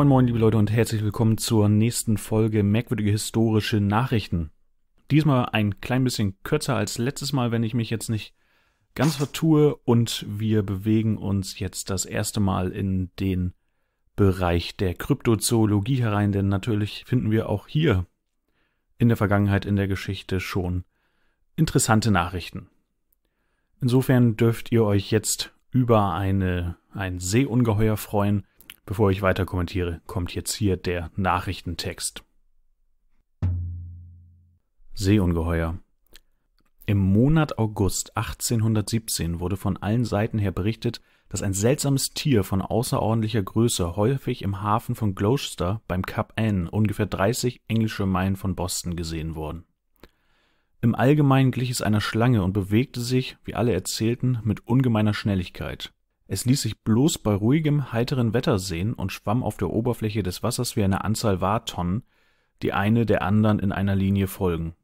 Moin moin liebe Leute und herzlich willkommen zur nächsten Folge Merkwürdige historische Nachrichten. Diesmal ein klein bisschen kürzer als letztes Mal, wenn ich mich jetzt nicht ganz vertue und wir bewegen uns jetzt das erste Mal in den Bereich der Kryptozoologie herein, denn natürlich finden wir auch hier in der Vergangenheit in der Geschichte schon interessante Nachrichten. Insofern dürft ihr euch jetzt über eine, ein Seeungeheuer freuen, Bevor ich weiter kommentiere, kommt jetzt hier der Nachrichtentext. Seeungeheuer. Im Monat August 1817 wurde von allen Seiten her berichtet, dass ein seltsames Tier von außerordentlicher Größe häufig im Hafen von Gloucester beim Cap Anne, ungefähr 30 englische Meilen von Boston, gesehen worden. Im Allgemeinen glich es einer Schlange und bewegte sich, wie alle erzählten, mit ungemeiner Schnelligkeit. Es ließ sich bloß bei ruhigem, heiterem Wetter sehen und schwamm auf der Oberfläche des Wassers wie eine Anzahl Wartonnen, die eine der anderen in einer Linie folgen.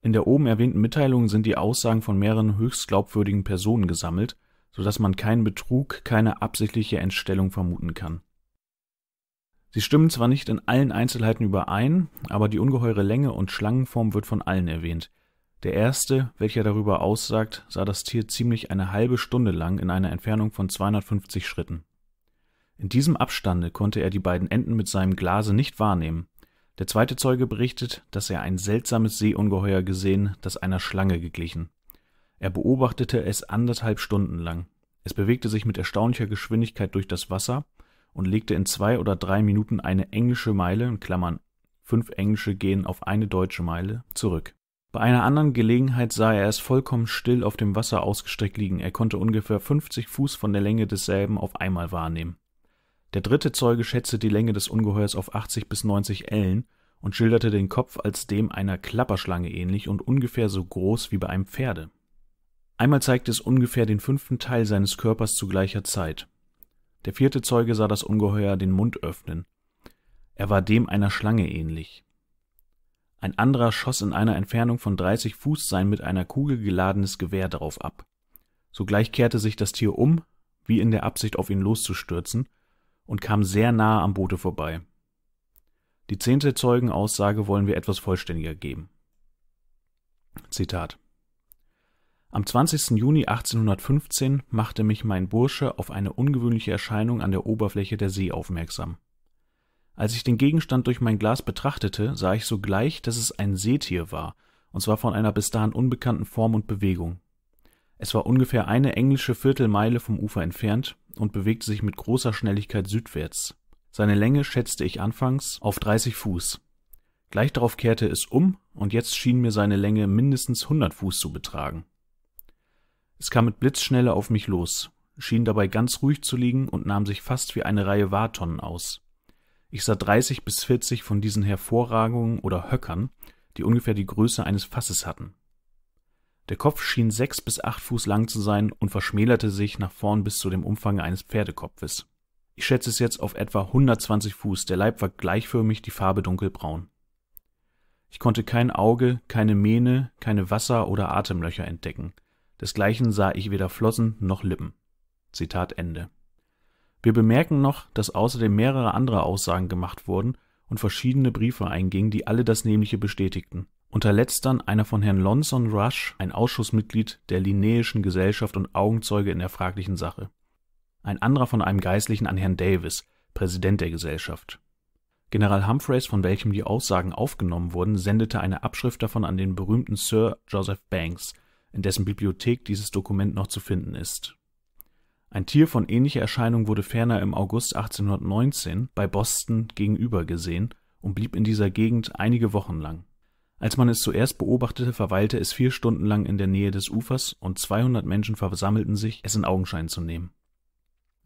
In der oben erwähnten Mitteilung sind die Aussagen von mehreren höchst glaubwürdigen Personen gesammelt, so dass man keinen Betrug, keine absichtliche Entstellung vermuten kann. Sie stimmen zwar nicht in allen Einzelheiten überein, aber die ungeheure Länge und Schlangenform wird von allen erwähnt, der erste, welcher darüber aussagt, sah das Tier ziemlich eine halbe Stunde lang in einer Entfernung von 250 Schritten. In diesem Abstande konnte er die beiden Enten mit seinem Glase nicht wahrnehmen. Der zweite Zeuge berichtet, dass er ein seltsames Seeungeheuer gesehen, das einer Schlange geglichen. Er beobachtete es anderthalb Stunden lang. Es bewegte sich mit erstaunlicher Geschwindigkeit durch das Wasser und legte in zwei oder drei Minuten eine englische Meile in Klammern, (fünf englische gehen auf eine deutsche Meile) zurück. Bei einer anderen Gelegenheit sah er es vollkommen still auf dem Wasser ausgestreckt liegen, er konnte ungefähr 50 Fuß von der Länge desselben auf einmal wahrnehmen. Der dritte Zeuge schätzte die Länge des Ungeheuers auf 80 bis 90 Ellen und schilderte den Kopf als dem einer Klapperschlange ähnlich und ungefähr so groß wie bei einem Pferde. Einmal zeigte es ungefähr den fünften Teil seines Körpers zu gleicher Zeit. Der vierte Zeuge sah das Ungeheuer den Mund öffnen. Er war dem einer Schlange ähnlich. Ein anderer schoss in einer Entfernung von 30 Fuß sein mit einer Kugel geladenes Gewehr darauf ab. Sogleich kehrte sich das Tier um, wie in der Absicht, auf ihn loszustürzen, und kam sehr nahe am Boote vorbei. Die zehnte Zeugenaussage wollen wir etwas vollständiger geben. Zitat Am 20. Juni 1815 machte mich mein Bursche auf eine ungewöhnliche Erscheinung an der Oberfläche der See aufmerksam. Als ich den Gegenstand durch mein Glas betrachtete, sah ich sogleich, dass es ein Seetier war, und zwar von einer bis dahin unbekannten Form und Bewegung. Es war ungefähr eine englische Viertelmeile vom Ufer entfernt und bewegte sich mit großer Schnelligkeit südwärts. Seine Länge schätzte ich anfangs auf 30 Fuß. Gleich darauf kehrte es um, und jetzt schien mir seine Länge mindestens 100 Fuß zu betragen. Es kam mit Blitzschnelle auf mich los, schien dabei ganz ruhig zu liegen und nahm sich fast wie eine Reihe Wartonnen aus ich sah 30 bis 40 von diesen Hervorragungen oder Höckern, die ungefähr die Größe eines Fasses hatten. Der Kopf schien sechs bis acht Fuß lang zu sein und verschmälerte sich nach vorn bis zu dem Umfang eines Pferdekopfes. Ich schätze es jetzt auf etwa 120 Fuß, der Leib war gleichförmig, die Farbe dunkelbraun. Ich konnte kein Auge, keine Mähne, keine Wasser- oder Atemlöcher entdecken. Desgleichen sah ich weder Flossen noch Lippen. Zitat Ende. Wir bemerken noch, dass außerdem mehrere andere Aussagen gemacht wurden und verschiedene Briefe eingingen, die alle das Nämliche bestätigten. Unter letztern einer von Herrn Lonson Rush, ein Ausschussmitglied der Linnäischen Gesellschaft und Augenzeuge in der fraglichen Sache. Ein anderer von einem Geistlichen an Herrn Davis, Präsident der Gesellschaft. General Humphreys, von welchem die Aussagen aufgenommen wurden, sendete eine Abschrift davon an den berühmten Sir Joseph Banks, in dessen Bibliothek dieses Dokument noch zu finden ist. Ein Tier von ähnlicher Erscheinung wurde ferner im August 1819 bei Boston gegenüber gesehen und blieb in dieser Gegend einige Wochen lang. Als man es zuerst beobachtete, verweilte es vier Stunden lang in der Nähe des Ufers und 200 Menschen versammelten sich, es in Augenschein zu nehmen.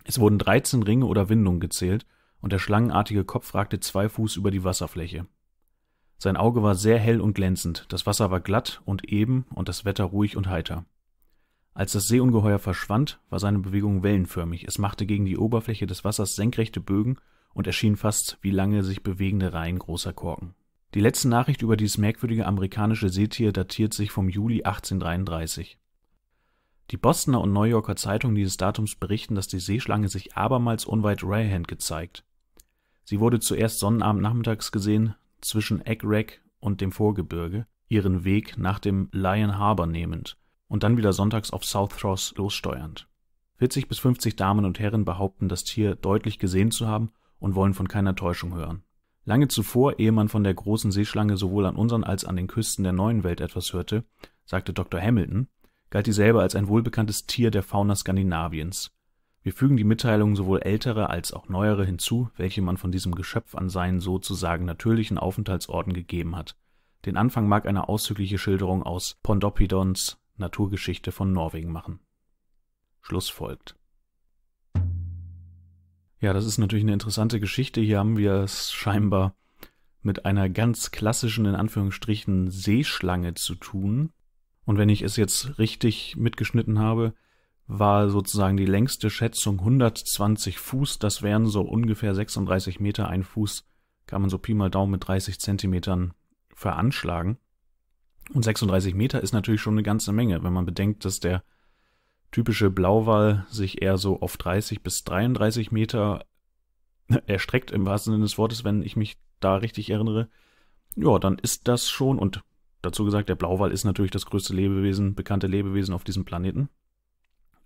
Es wurden 13 Ringe oder Windungen gezählt und der schlangenartige Kopf ragte zwei Fuß über die Wasserfläche. Sein Auge war sehr hell und glänzend, das Wasser war glatt und eben und das Wetter ruhig und heiter. Als das Seeungeheuer verschwand, war seine Bewegung wellenförmig, es machte gegen die Oberfläche des Wassers senkrechte Bögen und erschien fast wie lange sich bewegende Reihen großer Korken. Die letzte Nachricht über dieses merkwürdige amerikanische Seetier datiert sich vom Juli 1833. Die Bostoner und New Yorker Zeitungen dieses Datums berichten, dass die Seeschlange sich abermals unweit Rayhand gezeigt. Sie wurde zuerst Sonnenabend nachmittags gesehen zwischen Egg Rack und dem Vorgebirge, ihren Weg nach dem Lion Harbor nehmend und dann wieder sonntags auf South Ross lossteuernd. 40 bis 50 Damen und Herren behaupten, das Tier deutlich gesehen zu haben und wollen von keiner Täuschung hören. Lange zuvor, ehe man von der großen Seeschlange sowohl an unseren als an den Küsten der neuen Welt etwas hörte, sagte Dr. Hamilton, galt dieselbe als ein wohlbekanntes Tier der Fauna Skandinaviens. Wir fügen die Mitteilungen sowohl ältere als auch neuere hinzu, welche man von diesem Geschöpf an seinen sozusagen natürlichen Aufenthaltsorten gegeben hat. Den Anfang mag eine auszügliche Schilderung aus Pondopidons Naturgeschichte von Norwegen machen. Schluss folgt. Ja, das ist natürlich eine interessante Geschichte. Hier haben wir es scheinbar mit einer ganz klassischen, in Anführungsstrichen, Seeschlange zu tun. Und wenn ich es jetzt richtig mitgeschnitten habe, war sozusagen die längste Schätzung 120 Fuß. Das wären so ungefähr 36 Meter. Ein Fuß kann man so Pi mal Daumen mit 30 Zentimetern veranschlagen. Und 36 Meter ist natürlich schon eine ganze Menge, wenn man bedenkt, dass der typische Blauwall sich eher so auf 30 bis 33 Meter erstreckt, im wahrsten Sinne des Wortes, wenn ich mich da richtig erinnere. Ja, dann ist das schon, und dazu gesagt, der Blauwall ist natürlich das größte Lebewesen, bekannte Lebewesen auf diesem Planeten.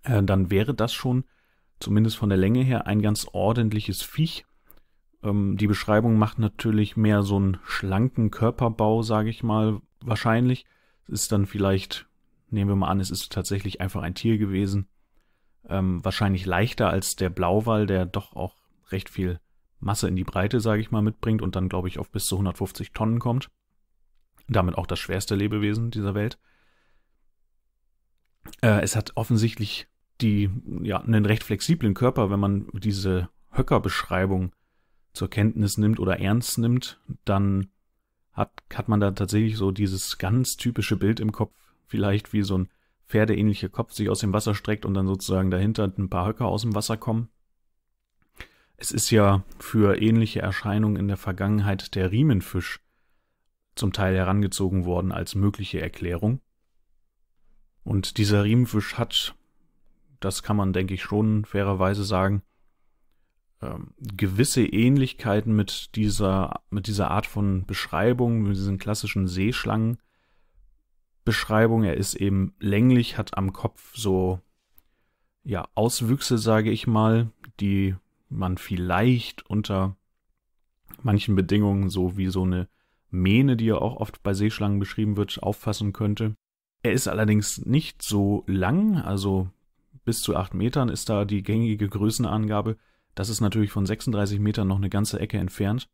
Äh, dann wäre das schon, zumindest von der Länge her, ein ganz ordentliches Viech, ähm, die Beschreibung macht natürlich mehr so einen schlanken Körperbau, sage ich mal, wahrscheinlich. Ist dann vielleicht, nehmen wir mal an, es ist tatsächlich einfach ein Tier gewesen. Ähm, wahrscheinlich leichter als der Blauwall, der doch auch recht viel Masse in die Breite, sage ich mal, mitbringt und dann, glaube ich, auf bis zu 150 Tonnen kommt. Damit auch das schwerste Lebewesen dieser Welt. Äh, es hat offensichtlich die, ja, einen recht flexiblen Körper, wenn man diese Höckerbeschreibung zur Kenntnis nimmt oder ernst nimmt, dann hat, hat man da tatsächlich so dieses ganz typische Bild im Kopf, vielleicht wie so ein pferdeähnlicher Kopf sich aus dem Wasser streckt und dann sozusagen dahinter ein paar Höcker aus dem Wasser kommen. Es ist ja für ähnliche Erscheinungen in der Vergangenheit der Riemenfisch zum Teil herangezogen worden als mögliche Erklärung. Und dieser Riemenfisch hat, das kann man denke ich schon fairerweise sagen, ähm, gewisse Ähnlichkeiten mit dieser, mit dieser Art von Beschreibung, mit diesen klassischen Seeschlangenbeschreibungen. Er ist eben länglich, hat am Kopf so, ja, Auswüchse, sage ich mal, die man vielleicht unter manchen Bedingungen so wie so eine Mähne, die ja auch oft bei Seeschlangen beschrieben wird, auffassen könnte. Er ist allerdings nicht so lang, also bis zu acht Metern ist da die gängige Größenangabe. Das ist natürlich von 36 Metern noch eine ganze Ecke entfernt.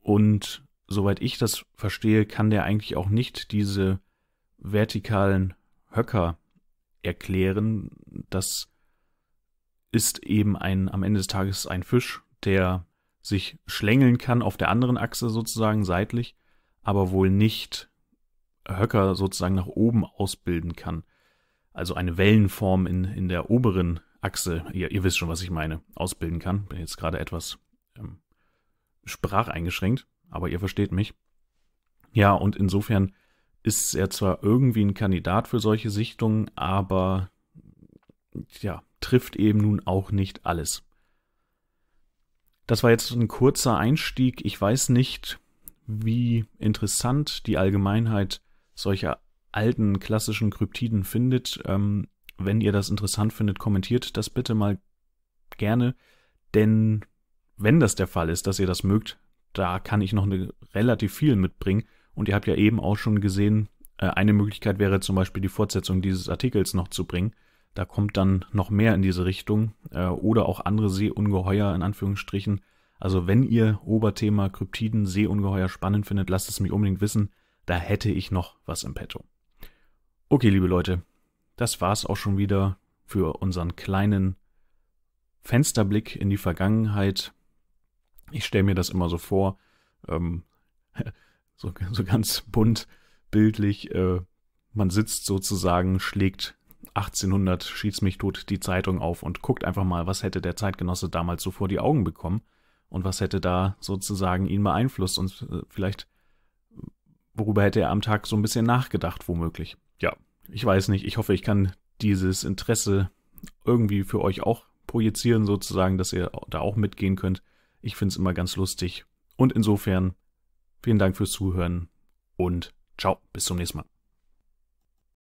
Und soweit ich das verstehe, kann der eigentlich auch nicht diese vertikalen Höcker erklären. Das ist eben ein, am Ende des Tages ein Fisch, der sich schlängeln kann auf der anderen Achse sozusagen seitlich, aber wohl nicht Höcker sozusagen nach oben ausbilden kann. Also eine Wellenform in, in der oberen Achse, ihr, ihr wisst schon, was ich meine, ausbilden kann. Bin jetzt gerade etwas ähm, spracheingeschränkt, aber ihr versteht mich. Ja, und insofern ist er zwar irgendwie ein Kandidat für solche Sichtungen, aber ja, trifft eben nun auch nicht alles. Das war jetzt ein kurzer Einstieg. Ich weiß nicht, wie interessant die Allgemeinheit solcher alten klassischen Kryptiden findet. Ähm, wenn ihr das interessant findet, kommentiert das bitte mal gerne, denn wenn das der Fall ist, dass ihr das mögt, da kann ich noch eine, relativ viel mitbringen. Und ihr habt ja eben auch schon gesehen, äh, eine Möglichkeit wäre zum Beispiel die Fortsetzung dieses Artikels noch zu bringen. Da kommt dann noch mehr in diese Richtung äh, oder auch andere Seeungeheuer in Anführungsstrichen. Also wenn ihr Oberthema Kryptiden, Seeungeheuer spannend findet, lasst es mich unbedingt wissen. Da hätte ich noch was im Petto. Okay, liebe Leute, das war's auch schon wieder für unseren kleinen Fensterblick in die Vergangenheit. Ich stelle mir das immer so vor, ähm, so, so, ganz bunt, bildlich. Äh, man sitzt sozusagen, schlägt 1800, schießt mich tot die Zeitung auf und guckt einfach mal, was hätte der Zeitgenosse damals so vor die Augen bekommen und was hätte da sozusagen ihn beeinflusst und äh, vielleicht worüber hätte er am Tag so ein bisschen nachgedacht, womöglich. Ja, ich weiß nicht, ich hoffe, ich kann dieses Interesse irgendwie für euch auch projizieren, sozusagen, dass ihr da auch mitgehen könnt. Ich finde es immer ganz lustig. Und insofern, vielen Dank fürs Zuhören und ciao, bis zum nächsten Mal.